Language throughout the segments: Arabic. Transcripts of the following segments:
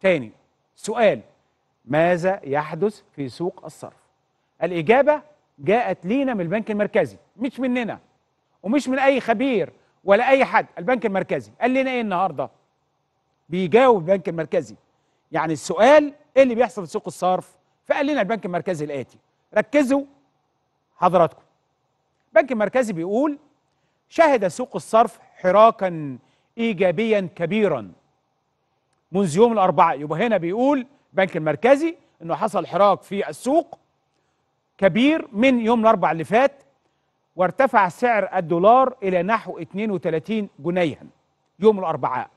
تاني سؤال ماذا يحدث في سوق الصرف الإجابة جاءت لينا من البنك المركزي مش مننا ومش من أي خبير ولا أي حد البنك المركزي قال لنا إيه النهاردة بيجاوب البنك المركزي يعني السؤال إيه اللي بيحصل في سوق الصرف فقال لنا البنك المركزي الآتي ركزوا حضراتكم البنك المركزي بيقول شهد سوق الصرف حراكا إيجابيا كبيرا منذ يوم الاربعاء يبقى هنا بيقول البنك المركزي انه حصل حراك في السوق كبير من يوم الاربعاء اللي فات وارتفع سعر الدولار الى نحو 32 جنيها يوم الاربعاء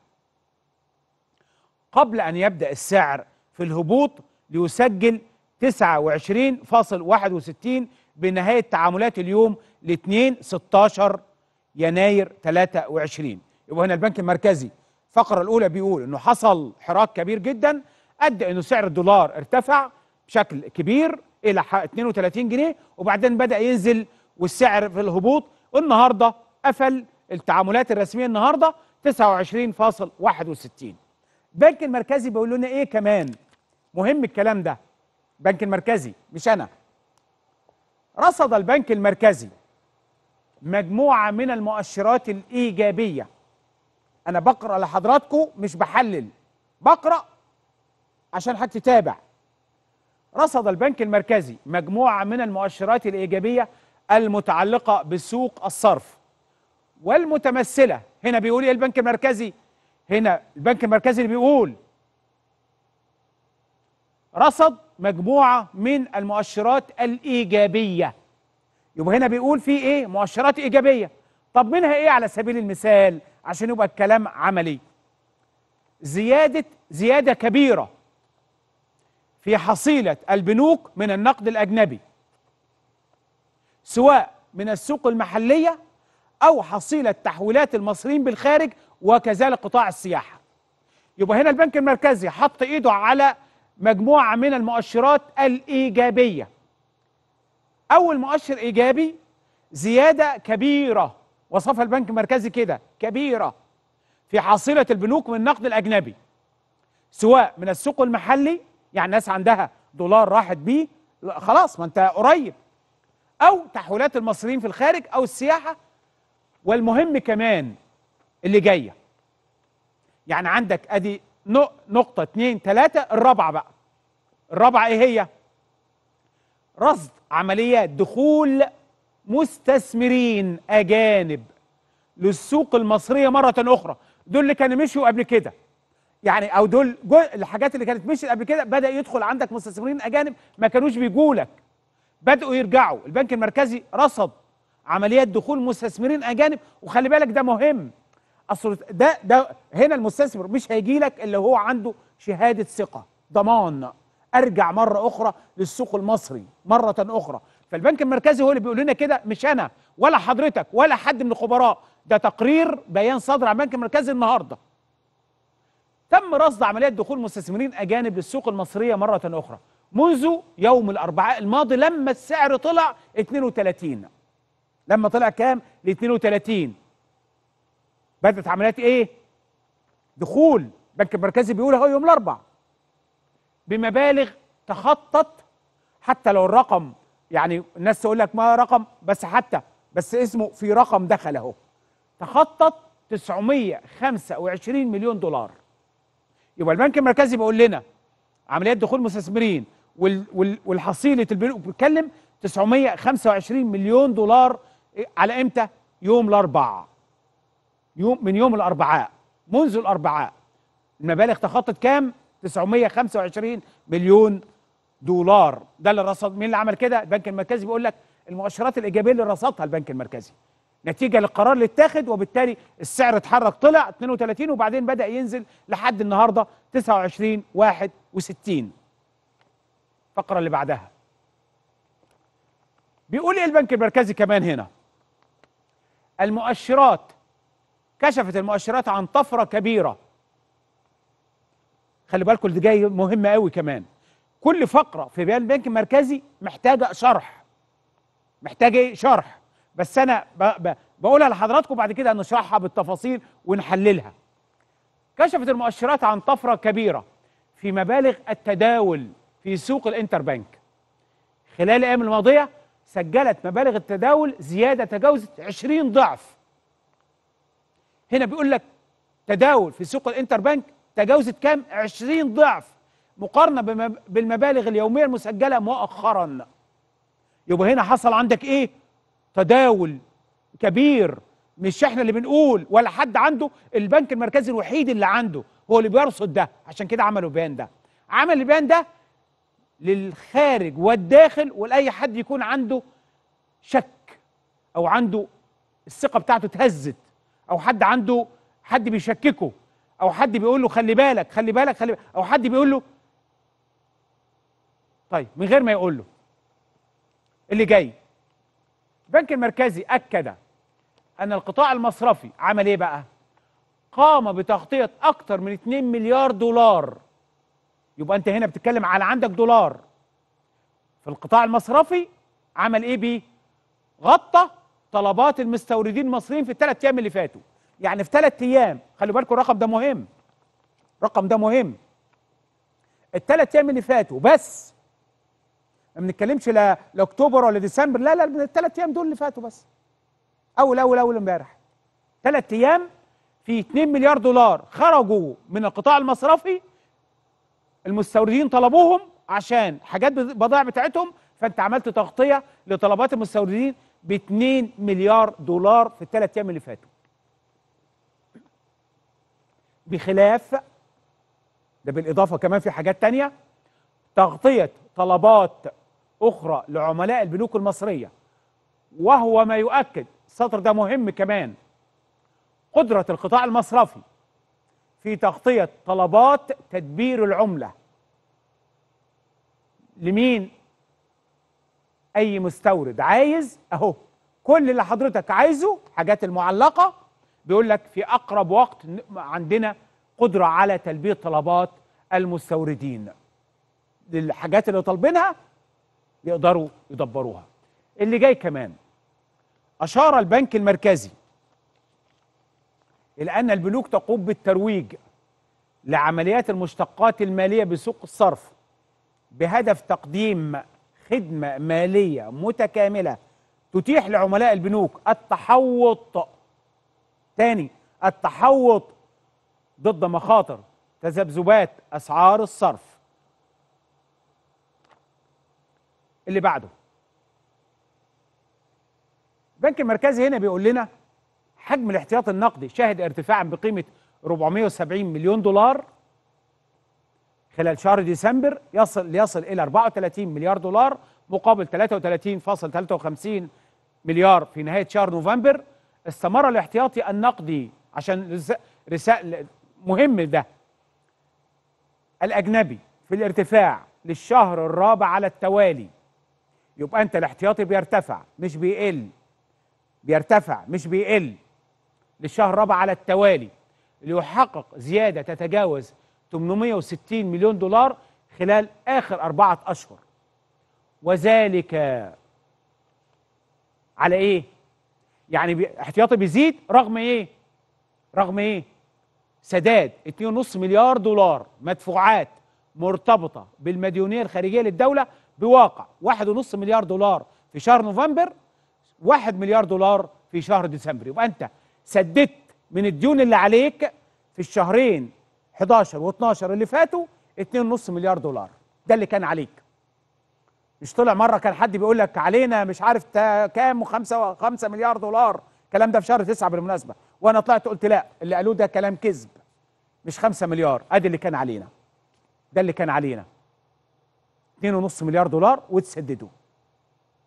قبل ان يبدا السعر في الهبوط ليسجل 29.61 بنهايه تعاملات اليوم ل 2 16 يناير 23 يبقى هنا البنك المركزي الفقرة الأولى بيقول إنه حصل حراك كبير جدا أدى إنه سعر الدولار ارتفع بشكل كبير إلى 32 جنيه وبعدين بدأ ينزل والسعر في الهبوط النهاردة قفل التعاملات الرسمية النهاردة 29.61 البنك المركزي بيقول لنا إيه كمان مهم الكلام ده البنك المركزي مش أنا رصد البنك المركزي مجموعة من المؤشرات الإيجابية انا بقرا لحضراتكم مش بحلل بقرا عشان هتتابع رصد البنك المركزي مجموعه من المؤشرات الايجابيه المتعلقه بسوق الصرف والمتمثله هنا بيقول ايه البنك المركزي هنا البنك المركزي اللي بيقول رصد مجموعه من المؤشرات الايجابيه يبقى هنا بيقول في ايه مؤشرات ايجابيه طب منها ايه على سبيل المثال عشان يبقى الكلام عملي زيادة زيادة كبيرة في حصيلة البنوك من النقد الأجنبي سواء من السوق المحلية أو حصيلة تحويلات المصريين بالخارج وكذلك قطاع السياحة يبقى هنا البنك المركزي حط إيده على مجموعة من المؤشرات الإيجابية أول مؤشر إيجابي زيادة كبيرة وصفها البنك المركزي كده كبيرة في حاصلة البنوك من النقد الأجنبي سواء من السوق المحلي يعني ناس عندها دولار راحت بيه خلاص ما أنت قريب أو تحويلات المصريين في الخارج أو السياحة والمهم كمان اللي جاية يعني عندك أدي نقطة اتنين تلاتة الرابعة بقى الرابعة إيه هي؟ رصد عمليات دخول مستثمرين اجانب للسوق المصريه مره اخرى دول اللي كانوا مشوا قبل كده يعني او دول الحاجات اللي كانت مشيت قبل كده بدا يدخل عندك مستثمرين اجانب ما كانوش بيجوا لك بداوا يرجعوا البنك المركزي رصد عمليات دخول مستثمرين اجانب وخلي بالك ده مهم اصل ده ده هنا المستثمر مش هيجي لك اللي هو عنده شهاده ثقه ضمان ارجع مره اخرى للسوق المصري مره اخرى فالبنك المركزي هو اللي بيقول لنا كده مش انا ولا حضرتك ولا حد من الخبراء ده تقرير بيان صادر عن البنك المركزي النهارده تم رصد عملية دخول مستثمرين أجانب للسوق المصرية مرة أخرى منذ يوم الأربعاء الماضي لما السعر طلع 32 لما طلع كام؟ ل 32 بدأت عمليات إيه؟ دخول البنك المركزي بيقول أهو يوم الاربعاء بمبالغ تخطط حتى لو الرقم يعني الناس تقول لك ما رقم بس حتى بس اسمه في رقم دخل اهو تخطط 925 مليون دولار يبقى البنك المركزي بيقول لنا عمليات دخول مستثمرين والحصيله البنوك بتتكلم 925 مليون دولار إيه، على امتى؟ يوم الاربعاء يوم من يوم الاربعاء منذ الاربعاء المبالغ تخطت كام؟ 925 مليون دولار ده اللي رصد مين اللي عمل كده البنك المركزي بيقول لك المؤشرات الايجابيه اللي رصدها البنك المركزي نتيجه للقرار اللي اتاخد وبالتالي السعر اتحرك طلع 32 وبعدين بدا ينزل لحد النهارده 29 61 الفقره اللي بعدها بيقول ايه البنك المركزي كمان هنا المؤشرات كشفت المؤشرات عن طفره كبيره خلي بالكم دي جاي مهمه قوي كمان كل فقرة في بيان البنك المركزي محتاجة شرح محتاجة ايه شرح بس أنا بقولها لحضراتكم بعد كده نشرحها بالتفاصيل ونحللها كشفت المؤشرات عن طفرة كبيرة في مبالغ التداول في سوق الانتر بنك خلال الأيام الماضية سجلت مبالغ التداول زيادة تجاوزت 20 ضعف هنا بيقول لك تداول في سوق الانتر بنك تجاوزت كام 20 ضعف مقارنه بالمبالغ اليوميه المسجله مؤخرا يبقى هنا حصل عندك ايه تداول كبير مش احنا اللي بنقول ولا حد عنده البنك المركزي الوحيد اللي عنده هو اللي بيرصد ده عشان كده عملوا بيان ده عمل البيان ده للخارج والداخل ولاي حد يكون عنده شك او عنده الثقه بتاعته اتهزت او حد عنده حد بيشككه او حد بيقول له خلي بالك خلي بالك خلي بالك او حد بيقول له طيب من غير ما يقول له اللي جاي البنك المركزي اكد ان القطاع المصرفي عمل ايه بقى قام بتغطيه اكتر من 2 مليار دولار يبقى انت هنا بتتكلم على عندك دولار في القطاع المصرفي عمل ايه بيه غطى طلبات المستوردين المصريين في الثلاث ايام اللي فاتوا يعني في ثلاث ايام خلوا بالكم الرقم ده مهم الرقم ده مهم الثلاث ايام اللي فاتوا بس ما بنتكلمش لا لاكتوبر ولا ديسمبر لا لا من الثلاث ايام دول اللي فاتوا بس اول اول اول امبارح ثلاث ايام في 2 مليار دولار خرجوا من القطاع المصرفي المستوردين طلبوهم عشان حاجات بضائع بتاعتهم فانت عملت تغطيه لطلبات المستوردين ب 2 مليار دولار في الثلاث ايام اللي فاتوا بخلاف ده بالاضافه كمان في حاجات تانية تغطيه طلبات أخرى لعملاء البنوك المصرية وهو ما يؤكد السطر ده مهم كمان قدرة القطاع المصرفي في تغطية طلبات تدبير العملة لمين؟ أي مستورد عايز أهو كل اللي حضرتك عايزه حاجات المعلقة بيقول لك في أقرب وقت عندنا قدرة على تلبية طلبات المستوردين للحاجات اللي طالبينها يقدروا يدبروها اللي جاي كمان أشار البنك المركزي إلى أن البنوك تقوم بالترويج لعمليات المشتقات المالية بسوق الصرف بهدف تقديم خدمة مالية متكاملة تتيح لعملاء البنوك التحوط تاني التحوط ضد مخاطر تذبذبات أسعار الصرف اللي بعده البنك المركزي هنا بيقول لنا حجم الاحتياط النقدي شهد ارتفاعا بقيمه 470 مليون دولار خلال شهر ديسمبر يصل ليصل الى 34 مليار دولار مقابل 33.53 مليار في نهايه شهر نوفمبر استمر الاحتياطي النقدي عشان رسالة مهم ده الأجنبي في الارتفاع للشهر الرابع على التوالي يبقى انت الاحتياطي بيرتفع مش بيقل بيرتفع مش بيقل للشهر الرابع على التوالي ليحقق زياده تتجاوز 860 مليون دولار خلال اخر اربعه اشهر وذلك على ايه؟ يعني احتياطي بيزيد رغم ايه؟ رغم ايه؟ سداد 2.5 مليار دولار مدفوعات مرتبطه بالمديونيه الخارجيه للدوله بواقع 1.5 مليار دولار في شهر نوفمبر 1 مليار دولار في شهر ديسمبر يبقى انت سددت من الديون اللي عليك في الشهرين 11 و12 اللي فاتوا 2.5 مليار دولار ده اللي كان عليك مش طلع مره كان حد بيقول لك علينا مش عارف كام و5 5 مليار دولار الكلام ده في شهر 9 بالمناسبه وانا طلعت قلت لا اللي قالوه ده كلام كذب مش 5 مليار ادي اللي كان علينا ده اللي كان علينا 2.5 مليار دولار وتسددوا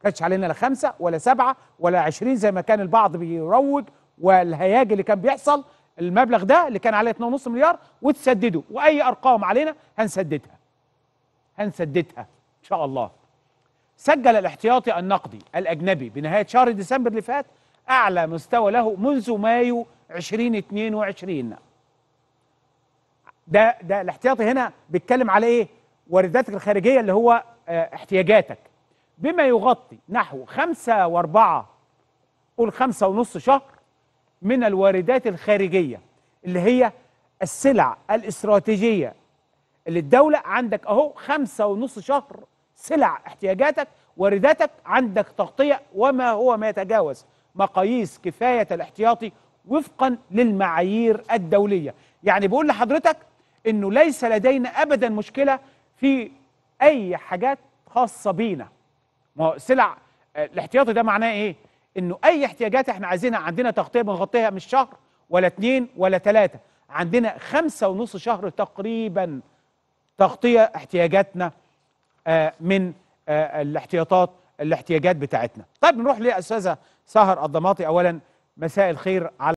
كانش علينا لا خمسة ولا سبعة ولا عشرين زي ما كان البعض بيروج والهياج اللي كان بيحصل المبلغ ده اللي كان عليه 2.5 مليار وتسدده واي ارقام علينا هنسددها هنسددها ان شاء الله سجل الاحتياطي النقدي الاجنبي بنهايه شهر ديسمبر اللي فات اعلى مستوى له منذ مايو 2022 ده ده الاحتياطي هنا بيتكلم على ايه وارداتك الخارجيه اللي هو آه، احتياجاتك بما يغطي نحو خمسة واربعة قول خمسة ونص شهر من الواردات الخارجية اللي هي السلع الاستراتيجية اللي الدولة عندك اهو خمسة ونص شهر سلع احتياجاتك وارداتك عندك تغطية وما هو ما يتجاوز مقاييس كفاية الاحتياطي وفقا للمعايير الدولية يعني بقول لحضرتك انه ليس لدينا ابدا مشكلة في اي حاجات خاصه بينا ما هو سلع آه، الاحتياطي ده معناه ايه انه اي احتياجات احنا عايزينها عندنا تغطيه بنغطيها مش شهر ولا اتنين ولا تلاته عندنا خمسة ونص شهر تقريبا تغطيه احتياجاتنا آه، من آه، الاحتياطات الاحتياجات بتاعتنا طيب نروح لاستاذه سهر الضماطي اولا مساء الخير على